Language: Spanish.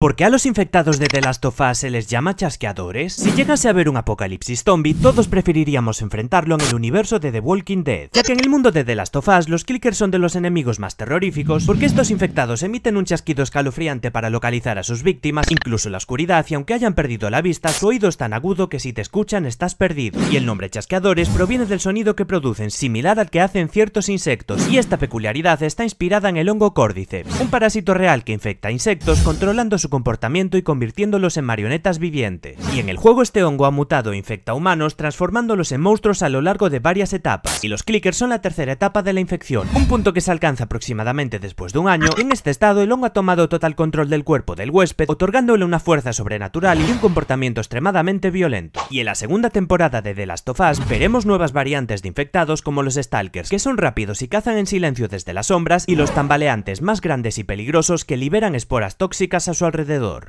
¿Por qué a los infectados de The Last of Us se les llama chasqueadores? Si llegase a ver un apocalipsis zombie, todos preferiríamos enfrentarlo en el universo de The Walking Dead, ya que en el mundo de The Last of Us los clickers son de los enemigos más terroríficos, porque estos infectados emiten un chasquido escalofriante para localizar a sus víctimas, incluso en la oscuridad, y aunque hayan perdido la vista, su oído es tan agudo que si te escuchan estás perdido. Y el nombre chasqueadores proviene del sonido que producen, similar al que hacen ciertos insectos, y esta peculiaridad está inspirada en el hongo Cordyceps, un parásito real que infecta insectos controlando su comportamiento y convirtiéndolos en marionetas vivientes. Y en el juego este hongo ha mutado e infecta a humanos transformándolos en monstruos a lo largo de varias etapas, y los clickers son la tercera etapa de la infección, un punto que se alcanza aproximadamente después de un año, en este estado el hongo ha tomado total control del cuerpo del huésped, otorgándole una fuerza sobrenatural y un comportamiento extremadamente violento. Y en la segunda temporada de The Last of Us veremos nuevas variantes de infectados como los Stalkers, que son rápidos y cazan en silencio desde las sombras, y los tambaleantes más grandes y peligrosos que liberan esporas tóxicas a su alrededor alrededor.